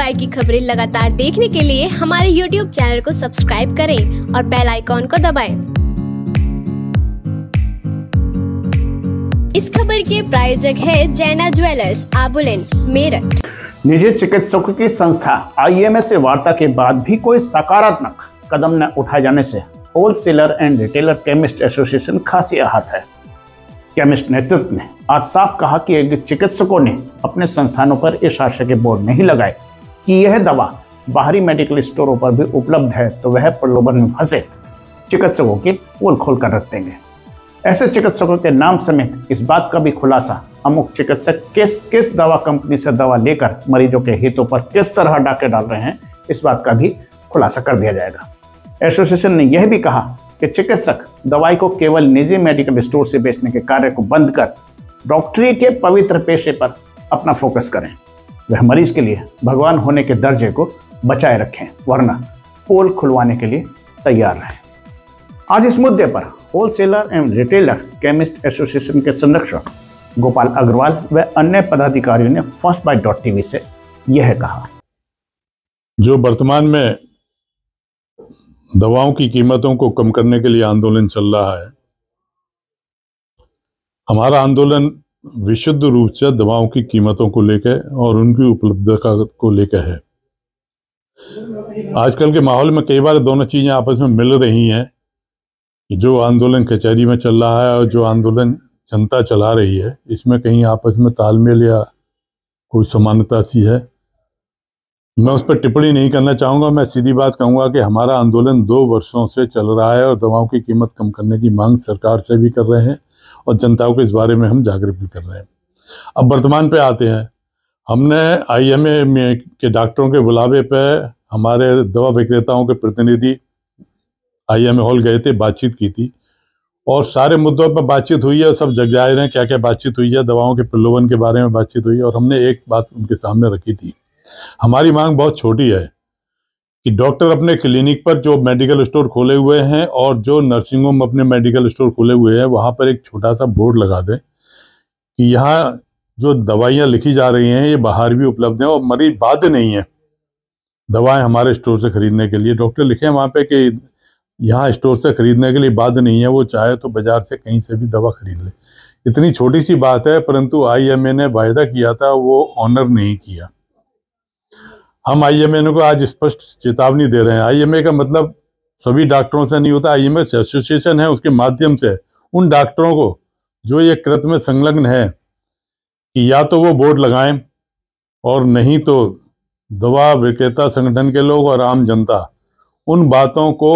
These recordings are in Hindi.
अखबार की खबरें लगातार देखने के लिए हमारे YouTube चैनल को सब्सक्राइब करें और बेल आइकॉन को दबाएं। इस खबर के प्रायोजक है जैना ज्वेलर्स आबुलेन मेरठ निजी चिकित्सकों की संस्था आईएमए से वार्ता के बाद भी कोई सकारात्मक कदम न उठाए जाने से wholesaler and retailer chemist association खासी आहत है केमिस्ट नेतृत्व ने आज साफ कहा कि चिकित्सकों ने अपने संस्थानों पर इस आशय के बोर्ड नहीं लगाए कि यह दवा बाहरी मेडिकल स्टोरों पर भी उपलब्ध है तो वह प्रलोभन में फंसे चिकित्सकों के पोल खोल कर रख देंगे ऐसे चिकित्सकों के नाम समेत इस बात का भी खुलासा अमुक चिकित्सक किस किस दवा कंपनी से दवा लेकर मरीजों के हितों पर किस तरह डाके डाल रहे हैं इस बात का भी खुलासा कर दिया जाएगा एसोसिएशन ने यह भी कहा कि चिकित्सक दवाई को केवल निजी मेडिकल स्टोर से बेचने के कार्य को बंद कर डॉक्टरी के पवित्र पेशे पर अपना फोकस करें वह मरीज के लिए भगवान होने के दर्जे को बचाए रखें वरना पोल खुलवाने के लिए तैयार रहें आज इस मुद्दे पर wholesaler and retailer chemist association के संरक्षक गोपाल अग्रवाल व अन्य पदाधिकारियों ने फर्स्ट बाइट डॉट टीवी से यह कहा जो वर्तमान में दवाओं की कीमतों को कम करने के लिए आंदोलन चल रहा है हमारा आंदोलन विशुद्ध रूप से दवाओं की कीमतों को लेकर और उनकी उपलब्धता को लेकर है आजकल के माहौल में कई बार दोनों चीज़ें आपस में मिल रही हैं जो आंदोलन कचहरी में चल रहा है और जो आंदोलन जनता चला रही है इसमें कहीं आपस में तालमेल या कोई समानता सी है मैं उस पर टिप्पणी नहीं करना चाहूँगा मैं सीधी बात कहूँगा कि हमारा आंदोलन दो वर्षों से चल रहा है और दवाओं की कीमत कम करने की मांग सरकार से भी कर रहे हैं और जनता को इस बारे में हम जागरूक भी कर रहे हैं अब वर्तमान पे आते हैं हमने आईएमए में के डॉक्टरों के बुलावे पे हमारे दवा विक्रेताओं के प्रतिनिधि आईएमए हॉल गए थे बातचीत की थी और सारे मुद्दों पर बातचीत हुई है सब जग जाहिर हैं क्या क्या बातचीत हुई है दवाओं के प्रलोभन के बारे में बातचीत हुई है और हमने एक बात उनके सामने रखी थी हमारी मांग बहुत छोटी है कि डॉक्टर अपने क्लिनिक पर जो मेडिकल स्टोर खोले हुए हैं और जो नर्सिंग होम अपने मेडिकल स्टोर खोले हुए हैं वहाँ पर एक छोटा सा बोर्ड लगा दें कि यहाँ जो दवाइयाँ लिखी जा रही हैं ये बाहर भी उपलब्ध हैं और मरीज बाध्य नहीं है दवाएं हमारे स्टोर से खरीदने के लिए डॉक्टर लिखे हैं वहाँ पे कि यहाँ स्टोर से खरीदने के लिए बाध्य नहीं है वो चाहे तो बाजार से कहीं से भी दवा खरीद ले इतनी छोटी सी बात है परंतु आईएमए ने वायदा किया था वो ऑनर नहीं किया हम आईएमए को आज स्पष्ट चेतावनी दे रहे हैं आईएमए का मतलब सभी डॉक्टरों से नहीं होता आईएमए एसोसिएशन है उसके माध्यम से उन डॉक्टरों को जो ये कृत में संलग्न है कि या तो वो बोर्ड लगाएं और नहीं तो दवा विक्रेता संगठन के लोग और आम जनता उन बातों को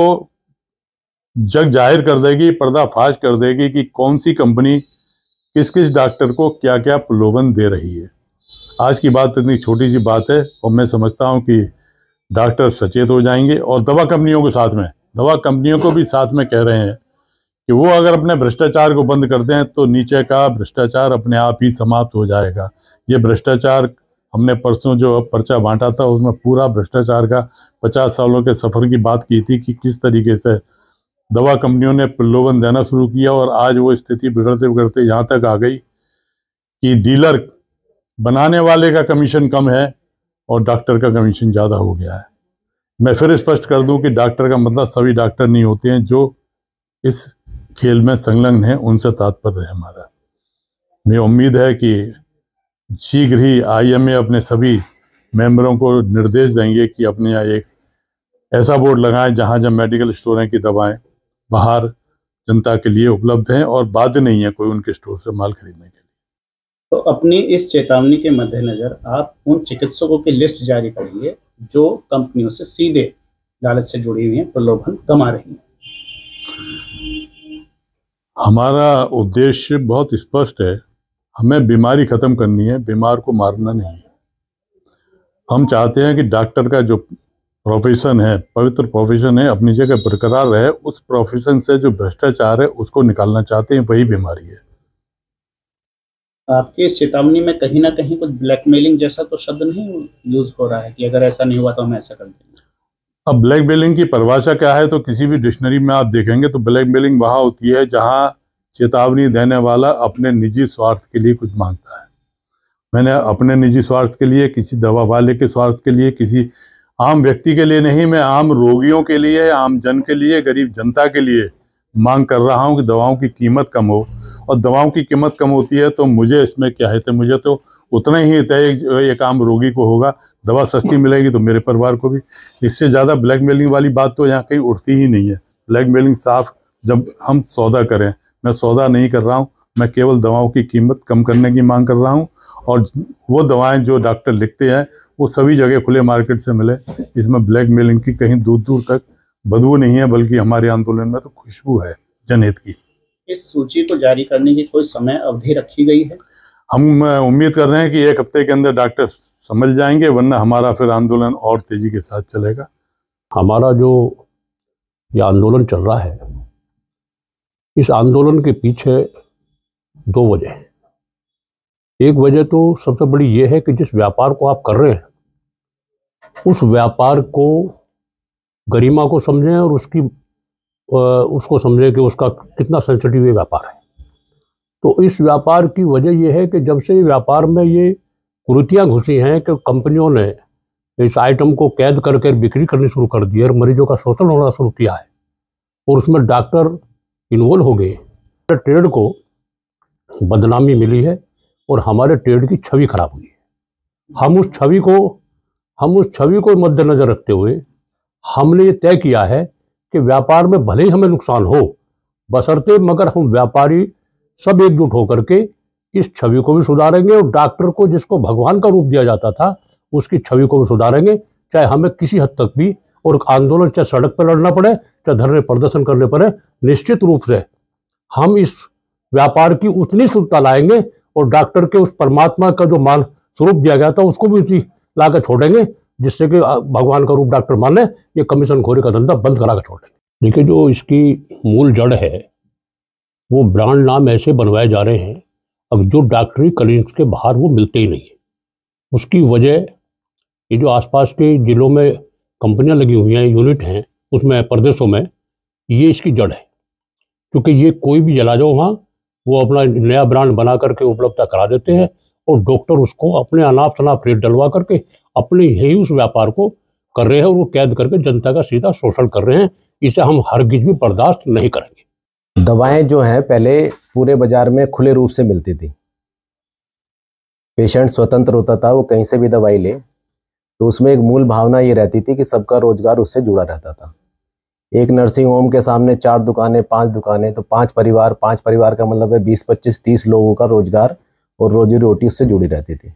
जग जाहिर कर देगी पर्दाफाश कर देगी कि कौन सी कंपनी किस किस डॉक्टर को क्या क्या प्रलोभन दे रही है आज की बात इतनी छोटी सी बात है और मैं समझता हूँ कि डॉक्टर सचेत हो जाएंगे और दवा कंपनियों के साथ में दवा कंपनियों को भी हम्म। साथ में कह रहे हैं कि वो अगर अपने भ्रष्टाचार को बंद कर दें तो नीचे का भ्रष्टाचार अपने आप ही समाप्त हो जाएगा ये भ्रष्टाचार हमने परसों जो पर्चा बांटा था उसमें पूरा भ्रष्टाचार का पचास सालों के सफ़र की बात की थी कि किस तरीके से दवा कंपनियों ने प्रलोभन देना शुरू किया और आज वो स्थिति बिगड़ते बिगड़ते यहाँ तक आ गई कि डीलर बनाने वाले का कमीशन कम है और डॉक्टर का कमीशन ज़्यादा हो गया है मैं फिर स्पष्ट कर दूं कि डॉक्टर का मतलब सभी डॉक्टर नहीं होते हैं जो इस खेल में संलग्न हैं उनसे तात्पर्य है हमारा मैं उम्मीद है कि शीघ्र ही आईएमए अपने सभी मेंबरों को निर्देश देंगे कि अपने यहाँ एक ऐसा बोर्ड लगाएं जहाँ जब मेडिकल स्टोर की दवाएं बाहर जनता के लिए उपलब्ध हैं और बाध्य नहीं है कोई उनके स्टोर से माल खरीदने के तो अपनी इस चेतावनी के मद्देनज़र आप उन चिकित्सकों की लिस्ट जारी करेंगे जो कंपनियों से सीधे लालच से जुड़ी हुई हैं प्रलोभन कमा रही हैं हमारा उद्देश्य बहुत स्पष्ट है हमें बीमारी ख़त्म करनी है बीमार को मारना नहीं है हम चाहते हैं कि डॉक्टर का जो प्रोफेशन है पवित्र प्रोफेशन है अपनी जगह बरकरार रहे उस प्रोफेशन से जो भ्रष्टाचार है उसको निकालना चाहते हैं वही बीमारी है आपकी इस चेतावनी में कहीं ना कहीं कुछ ब्लैकमेलिंग जैसा तो शब्द नहीं यूज हो रहा है कि अगर ऐसा नहीं हुआ तो हम ऐसा कर देंगे अब ब्लैकमेलिंग की परिभाषा क्या है तो किसी भी डिक्शनरी में आप देखेंगे तो ब्लैकमेलिंग वहाँ होती है जहाँ चेतावनी देने वाला अपने निजी स्वार्थ के लिए कुछ मांगता है मैंने अपने निजी स्वार्थ के लिए किसी दवा वाले के स्वार्थ के लिए किसी आम व्यक्ति के लिए नहीं मैं आम रोगियों के लिए आम जन के लिए गरीब जनता के लिए मांग कर रहा हूँ कि दवाओं की कीमत कम हो और दवाओं की कीमत कम होती है तो मुझे इसमें क्या है तो मुझे तो उतना ही तय एक, आम रोगी को होगा दवा सस्ती मिलेगी तो मेरे परिवार को भी इससे ज़्यादा ब्लैक मेलिंग वाली बात तो यहाँ कहीं उठती ही नहीं है ब्लैक मेलिंग साफ जब हम सौदा करें मैं सौदा नहीं कर रहा हूँ मैं केवल दवाओं की कीमत कम करने की मांग कर रहा हूँ और वो दवाएं जो डॉक्टर लिखते हैं वो सभी जगह खुले मार्केट से मिले इसमें ब्लैक मेलिंग की कहीं दूर दूर तक बदबू नहीं है बल्कि हमारे आंदोलन में तो खुशबू है जनहित की इस सूची को जारी करने की कोई समय अवधि रखी गई है हम उम्मीद कर रहे हैं कि एक हफ्ते के अंदर डॉक्टर समझ जाएंगे वरना हमारा फिर आंदोलन और तेजी के साथ चलेगा हमारा जो ये आंदोलन चल रहा है इस आंदोलन के पीछे दो वजह एक वजह तो सबसे बड़ी ये है कि जिस व्यापार को आप कर रहे हैं उस व्यापार को गरिमा को समझें और उसकी उसको समझे कि उसका कितना सेंसिटिव ये व्यापार है तो इस व्यापार की वजह यह है कि जब से व्यापार में ये कुरुतियाँ घुसी हैं कि कंपनियों ने इस आइटम को कैद करके बिक्री करनी शुरू कर दी है और मरीजों का शोषण होना शुरू किया है और उसमें डॉक्टर इन्वॉल्व हो गए ट्रेड को बदनामी मिली है और हमारे ट्रेड की छवि खराब हुई है हम उस छवि को हम उस छवि को मद्देनज़र रखते हुए हमने ये तय किया है कि व्यापार में भले ही हमें नुकसान हो बसरते मगर हम व्यापारी सब एकजुट होकर के इस छवि को भी सुधारेंगे और डॉक्टर को जिसको भगवान का रूप दिया जाता था उसकी छवि को भी सुधारेंगे चाहे हमें किसी हद तक भी और आंदोलन चाहे सड़क पर लड़ना पड़े चाहे धरने प्रदर्शन करने पड़े निश्चित रूप से हम इस व्यापार की उतनी शुद्धता लाएंगे और डॉक्टर के उस परमात्मा का जो मान स्वरूप दिया गया था उसको भी उसी ला छोड़ेंगे जिससे कि भगवान का रूप डॉक्टर मान लें ये कमीशन खोरी का धंधा बंद करा कर छोड़ देंगे देखिए जो इसकी मूल जड़ है वो ब्रांड नाम ऐसे बनवाए जा रहे हैं अब जो डॉक्टरी क्लिनिक्स के बाहर वो मिलते ही नहीं है उसकी वजह ये जो आसपास के ज़िलों में कंपनियां लगी हुई हैं यूनिट हैं उसमें प्रदेशों में ये इसकी जड़ है क्योंकि ये कोई भी जला जाओ वहाँ वो अपना नया ब्रांड बना करके उपलब्धता करा देते हैं और डॉक्टर उसको अपने अनाप शनाप रेट डलवा करके अपने ही उस व्यापार को कर रहे हैं और वो कैद करके जनता का सीधा शोषण कर रहे हैं इसे हम हर भी बर्दाश्त नहीं करेंगे दवाएं जो हैं पहले पूरे बाजार में खुले रूप से मिलती थी पेशेंट स्वतंत्र होता था वो कहीं से भी दवाई ले तो उसमें एक मूल भावना ये रहती थी कि सबका रोजगार उससे जुड़ा रहता था एक नर्सिंग होम के सामने चार दुकानें पांच दुकानें तो पांच परिवार पांच परिवार का मतलब है बीस पच्चीस तीस लोगों का रोजगार और रोजी रोटी उससे जुड़ी रहती थी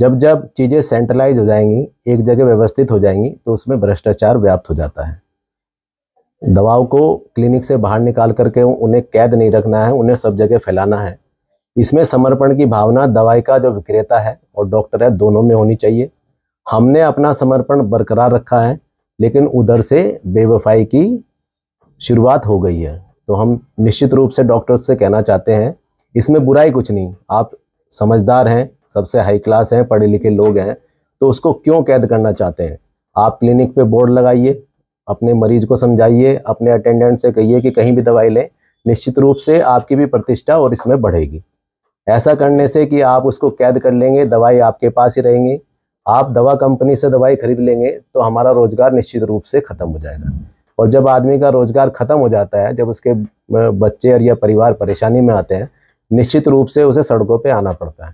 जब जब चीज़ें सेंट्रलाइज हो जाएंगी एक जगह व्यवस्थित हो जाएंगी तो उसमें भ्रष्टाचार व्याप्त हो जाता है दवाओं को क्लिनिक से बाहर निकाल करके उन्हें कैद नहीं रखना है उन्हें सब जगह फैलाना है इसमें समर्पण की भावना दवाई का जो विक्रेता है और डॉक्टर है दोनों में होनी चाहिए हमने अपना समर्पण बरकरार रखा है लेकिन उधर से बेवफाई की शुरुआत हो गई है तो हम निश्चित रूप से डॉक्टर से कहना चाहते हैं इसमें बुराई कुछ नहीं आप समझदार हैं सबसे हाई क्लास हैं पढ़े लिखे लोग हैं तो उसको क्यों कैद करना चाहते हैं आप क्लिनिक पे बोर्ड लगाइए अपने मरीज को समझाइए अपने अटेंडेंट से कहिए कि कहीं भी दवाई लें निश्चित रूप से आपकी भी प्रतिष्ठा और इसमें बढ़ेगी ऐसा करने से कि आप उसको कैद कर लेंगे दवाई आपके पास ही रहेंगी आप दवा कंपनी से दवाई खरीद लेंगे तो हमारा रोजगार निश्चित रूप से खत्म हो जाएगा और जब आदमी का रोजगार खत्म हो जाता है जब उसके बच्चे और या परिवार परेशानी में आते हैं निश्चित रूप से उसे सड़कों पे आना पड़ता है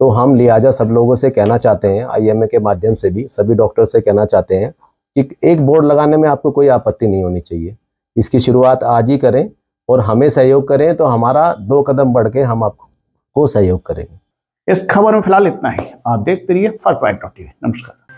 तो हम लिहाजा सब लोगों से कहना चाहते हैं आईएमए के माध्यम से भी सभी डॉक्टर से कहना चाहते हैं कि एक बोर्ड लगाने में आपको कोई आपत्ति नहीं होनी चाहिए इसकी शुरुआत आज ही करें और हमें सहयोग करें तो हमारा दो कदम बढ़ के हम आपको सहयोग करेंगे इस खबर में फिलहाल इतना ही आप देखते रहिए फर्क पॉइंट नमस्कार